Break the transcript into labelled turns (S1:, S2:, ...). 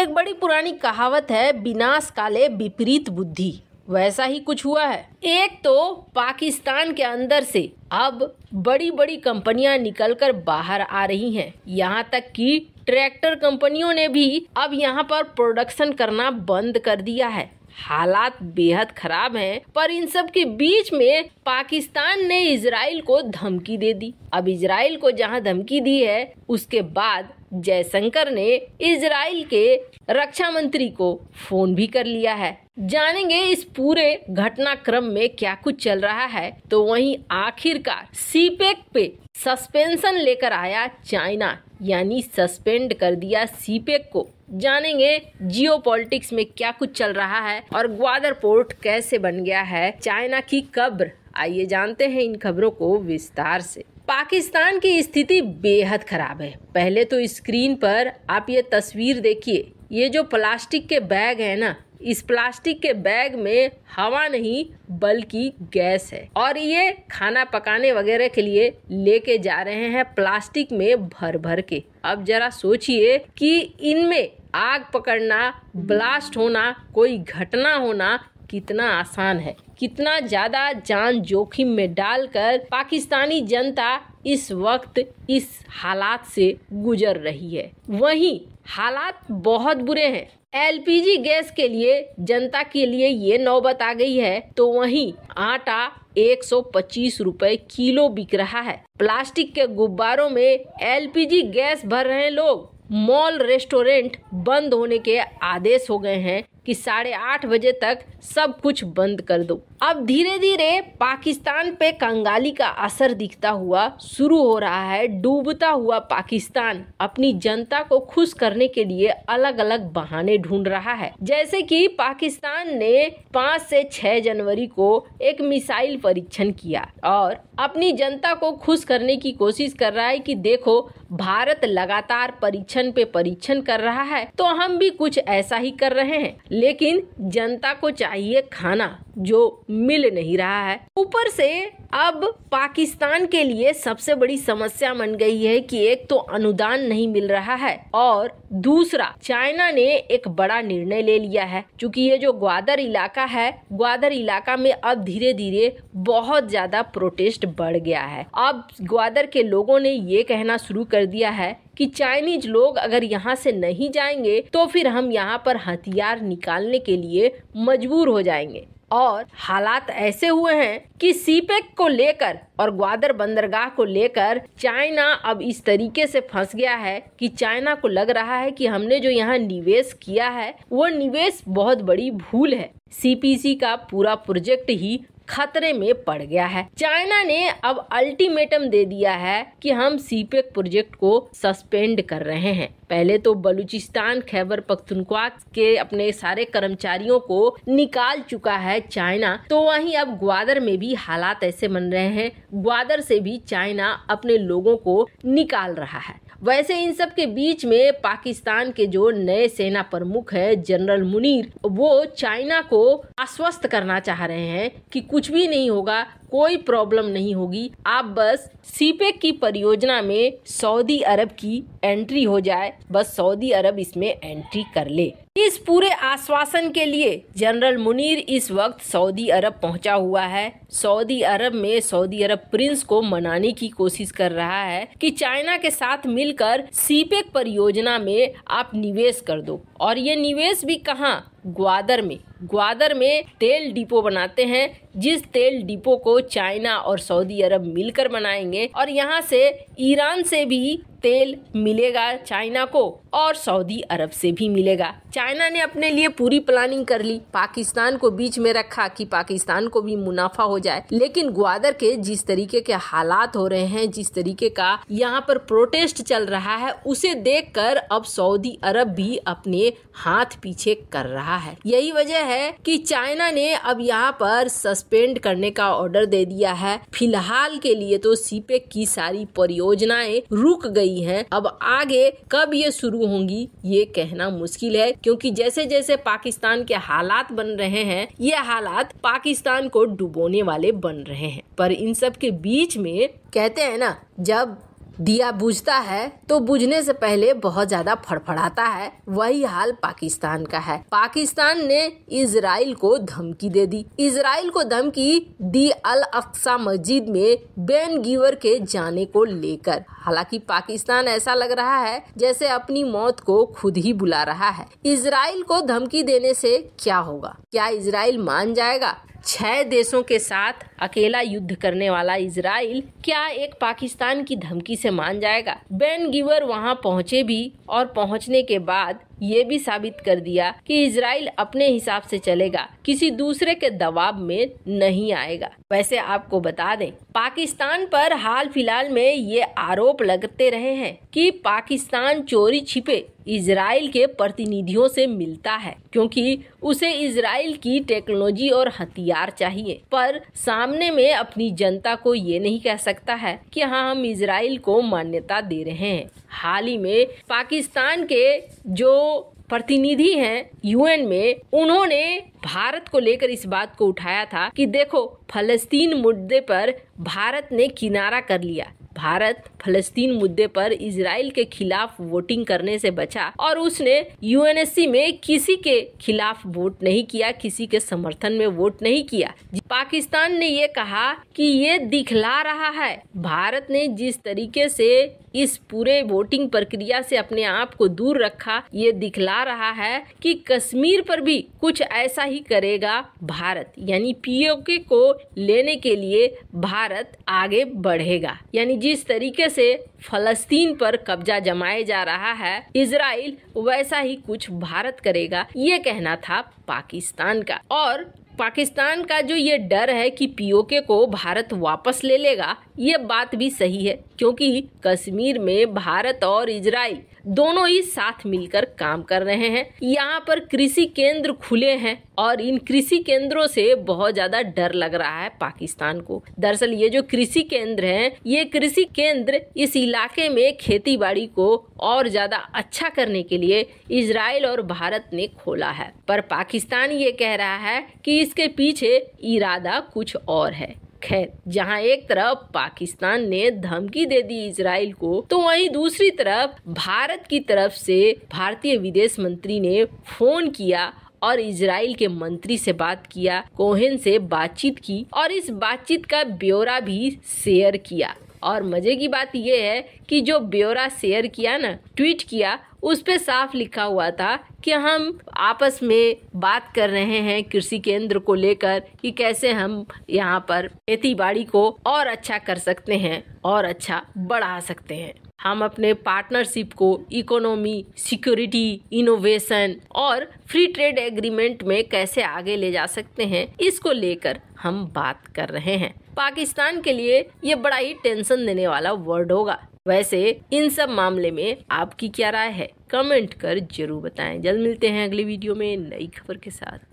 S1: एक बड़ी पुरानी कहावत है विनाश काले विपरीत बुद्धि वैसा ही कुछ हुआ है एक तो पाकिस्तान के अंदर से अब बड़ी बड़ी कंपनियां निकलकर बाहर आ रही हैं यहाँ तक कि ट्रैक्टर कंपनियों ने भी अब यहाँ पर प्रोडक्शन करना बंद कर दिया है हालात बेहद खराब हैं पर इन सब के बीच में पाकिस्तान ने इसराइल को धमकी दे दी अब इसराइल को जहां धमकी दी है उसके बाद जयशंकर ने इसराइल के रक्षा मंत्री को फोन भी कर लिया है जानेंगे इस पूरे घटनाक्रम में क्या कुछ चल रहा है तो वहीं आखिरकार सीपेक पे सस्पेंशन लेकर आया चाइना यानी सस्पेंड कर दिया सीपेक को जानेंगे जियो में क्या कुछ चल रहा है और ग्वादर पोर्ट कैसे बन गया है चाइना की कब्र आइए जानते हैं इन खबरों को विस्तार से पाकिस्तान की स्थिति बेहद ख़राब है पहले तो स्क्रीन पर आप ये तस्वीर देखिए ये जो प्लास्टिक के बैग है ना इस प्लास्टिक के बैग में हवा नहीं बल्कि गैस है और ये खाना पकाने वगैरह के लिए लेके जा रहे हैं प्लास्टिक में भर भर के अब जरा सोचिए कि इनमें आग पकड़ना ब्लास्ट होना कोई घटना होना कितना आसान है कितना ज़्यादा जान जोखिम में डालकर पाकिस्तानी जनता इस वक्त इस हालात से गुजर रही है वहीं हालात बहुत बुरे हैं एलपीजी गैस के लिए जनता के लिए ये नौबत आ गई है तो वहीं आटा 125 रुपए किलो बिक रहा है प्लास्टिक के गुब्बारों में एलपीजी गैस भर रहे लोग मॉल रेस्टोरेंट बंद होने के आदेश हो गए हैं कि साढ़े आठ बजे तक सब कुछ बंद कर दो अब धीरे धीरे पाकिस्तान पे कंगाली का असर दिखता हुआ शुरू हो रहा है डूबता हुआ पाकिस्तान अपनी जनता को खुश करने के लिए अलग अलग बहाने ढूंढ रहा है जैसे कि पाकिस्तान ने पाँच से छह जनवरी को एक मिसाइल परीक्षण किया और अपनी जनता को खुश करने की कोशिश कर रहा है कि देखो भारत लगातार परीक्षण पे परीक्षण कर रहा है तो हम भी कुछ ऐसा ही कर रहे हैं लेकिन जनता को चाहिए खाना जो मिल नहीं रहा है ऊपर से अब पाकिस्तान के लिए सबसे बड़ी समस्या बन गई है कि एक तो अनुदान नहीं मिल रहा है और दूसरा चाइना ने एक बड़ा निर्णय ले लिया है क्योंकि ये जो ग्वादर इलाका है ग्वादर इलाका में अब धीरे धीरे बहुत ज्यादा प्रोटेस्ट बढ़ गया है अब ग्वादर के लोगों ने ये कहना शुरू कर दिया है कि चाइनीज लोग अगर यहाँ से नहीं जाएंगे तो फिर हम यहाँ पर हथियार निकालने के लिए मजबूर हो जाएंगे और हालात ऐसे हुए हैं कि सीपेक को लेकर और ग्वादर बंदरगाह को लेकर चाइना अब इस तरीके से फंस गया है कि चाइना को लग रहा है कि हमने जो यहाँ निवेश किया है वो निवेश बहुत बड़ी भूल है सीपीसी का पूरा प्रोजेक्ट ही खतरे में पड़ गया है चाइना ने अब अल्टीमेटम दे दिया है कि हम सीपेक प्रोजेक्ट को सस्पेंड कर रहे हैं पहले तो बलूचिस्तान खैबर पख्तनख्वा के अपने सारे कर्मचारियों को निकाल चुका है चाइना तो वहीं अब ग्वादर में भी हालात ऐसे बन रहे हैं ग्वादर से भी चाइना अपने लोगों को निकाल रहा है वैसे इन सब के बीच में पाकिस्तान के जो नए सेना प्रमुख है जनरल मुनीर वो चाइना को आश्वस्त करना चाह रहे हैं कि कुछ भी नहीं होगा कोई प्रॉब्लम नहीं होगी आप बस सीपेक की परियोजना में सऊदी अरब की एंट्री हो जाए बस सऊदी अरब इसमें एंट्री कर ले इस पूरे आश्वासन के लिए जनरल मुनीर इस वक्त सऊदी अरब पहुंचा हुआ है सऊदी अरब में सऊदी अरब प्रिंस को मनाने की कोशिश कर रहा है कि चाइना के साथ मिलकर सीपेक परियोजना में आप निवेश कर दो और ये निवेश भी कहाँ ग्वादर में ग्वादर में तेल डिपो बनाते हैं जिस तेल डिपो को चाइना और सऊदी अरब मिलकर बनाएंगे और यहाँ से ईरान से भी तेल मिलेगा चाइना को और सऊदी अरब से भी मिलेगा चाइना ने अपने लिए पूरी प्लानिंग कर ली पाकिस्तान को बीच में रखा कि पाकिस्तान को भी मुनाफा हो जाए लेकिन ग्वादर के जिस तरीके के हालात हो रहे हैं जिस तरीके का यहाँ पर प्रोटेस्ट चल रहा है उसे देखकर अब सऊदी अरब भी अपने हाथ पीछे कर रहा है यही वजह है है कि चाइना ने अब यहाँ पर सस्पेंड करने का ऑर्डर दे दिया है फिलहाल के लिए तो सीपेक e की सारी परियोजनाएं रुक गई हैं अब आगे कब ये शुरू होंगी ये कहना मुश्किल है क्योंकि जैसे जैसे पाकिस्तान के हालात बन रहे हैं ये हालात पाकिस्तान को डुबोने वाले बन रहे हैं पर इन सब के बीच में कहते हैं ना जब दिया बुझता है तो बुझने से पहले बहुत ज्यादा फड़फड़ाता है वही हाल पाकिस्तान का है पाकिस्तान ने इसराइल को धमकी दे दी इसराइल को धमकी दी अल अक्सा मस्जिद में बेन गिवर के जाने को लेकर हालांकि पाकिस्तान ऐसा लग रहा है जैसे अपनी मौत को खुद ही बुला रहा है इसराइल को धमकी देने से क्या होगा क्या इसराइल मान जाएगा छह देशों के साथ अकेला युद्ध करने वाला इसराइल क्या एक पाकिस्तान की धमकी से मान जाएगा बेन गिवर वहां पहुंचे भी और पहुंचने के बाद ये भी साबित कर दिया कि इसराइल अपने हिसाब से चलेगा किसी दूसरे के दबाव में नहीं आएगा वैसे आपको बता दें पाकिस्तान पर हाल फिलहाल में ये आरोप लगते रहे हैं कि पाकिस्तान चोरी छिपे इसराइल के प्रतिनिधियों से मिलता है क्योंकि उसे इसराइल की टेक्नोलॉजी और हथियार चाहिए पर सामने में अपनी जनता को ये नहीं कह सकता है कि हाँ हम इसराइल को मान्यता दे रहे हैं हाल ही में पाकिस्तान के जो प्रतिनिधि हैं यूएन में उन्होंने भारत को लेकर इस बात को उठाया था कि देखो फलस्तीन मुद्दे पर भारत ने किनारा कर लिया भारत फलस्तीन मुद्दे पर इसराइल के खिलाफ वोटिंग करने से बचा और उसने यूएनएससी में किसी के खिलाफ वोट नहीं किया किसी के समर्थन में वोट नहीं किया पाकिस्तान ने ये कहा कि ये दिखला रहा है भारत ने जिस तरीके से इस पूरे वोटिंग प्रक्रिया से अपने आप को दूर रखा ये दिखला रहा है कि कश्मीर पर भी कुछ ऐसा ही करेगा भारत यानी पीओके को लेने के लिए भारत आगे बढ़ेगा यानी जिस तरीके से फलस्तीन पर कब्जा जमाया जा रहा है इसराइल वैसा ही कुछ भारत करेगा ये कहना था पाकिस्तान का और पाकिस्तान का जो ये डर है कि पीओके को भारत वापस ले लेगा ये बात भी सही है क्योंकि कश्मीर में भारत और इजराइल दोनों ही साथ मिलकर काम कर रहे हैं यहाँ पर कृषि केंद्र खुले हैं और इन कृषि केंद्रों से बहुत ज्यादा डर लग रहा है पाकिस्तान को दरअसल ये जो कृषि केंद्र हैं ये कृषि केंद्र इस इलाके में खेती बाड़ी को और ज्यादा अच्छा करने के लिए इसराइल और भारत ने खोला है पर पाकिस्तान ये कह रहा है की इसके पीछे इरादा कुछ और है है जहां एक तरफ पाकिस्तान ने धमकी दे दी इसराइल को तो वहीं दूसरी तरफ भारत की तरफ से भारतीय विदेश मंत्री ने फोन किया और इसराइल के मंत्री से बात किया कोहेन से बातचीत की और इस बातचीत का ब्यौरा भी शेयर किया और मज़े की बात यह है कि जो ब्योरा शेयर किया ना ट्वीट किया उस पर साफ लिखा हुआ था कि हम आपस में बात कर रहे हैं कृषि केंद्र को लेकर कि कैसे हम यहाँ पर खेती बाड़ी को और अच्छा कर सकते हैं और अच्छा बढ़ा सकते हैं हम अपने पार्टनरशिप को इकोनॉमी सिक्योरिटी इनोवेशन और फ्री ट्रेड एग्रीमेंट में कैसे आगे ले जा सकते हैं इसको लेकर हम बात कर रहे हैं पाकिस्तान के लिए ये बड़ा ही टेंशन देने वाला वर्ड होगा वैसे इन सब मामले में आपकी क्या राय है कमेंट कर जरूर बताएं जल्द मिलते हैं अगले वीडियो में नई खबर के साथ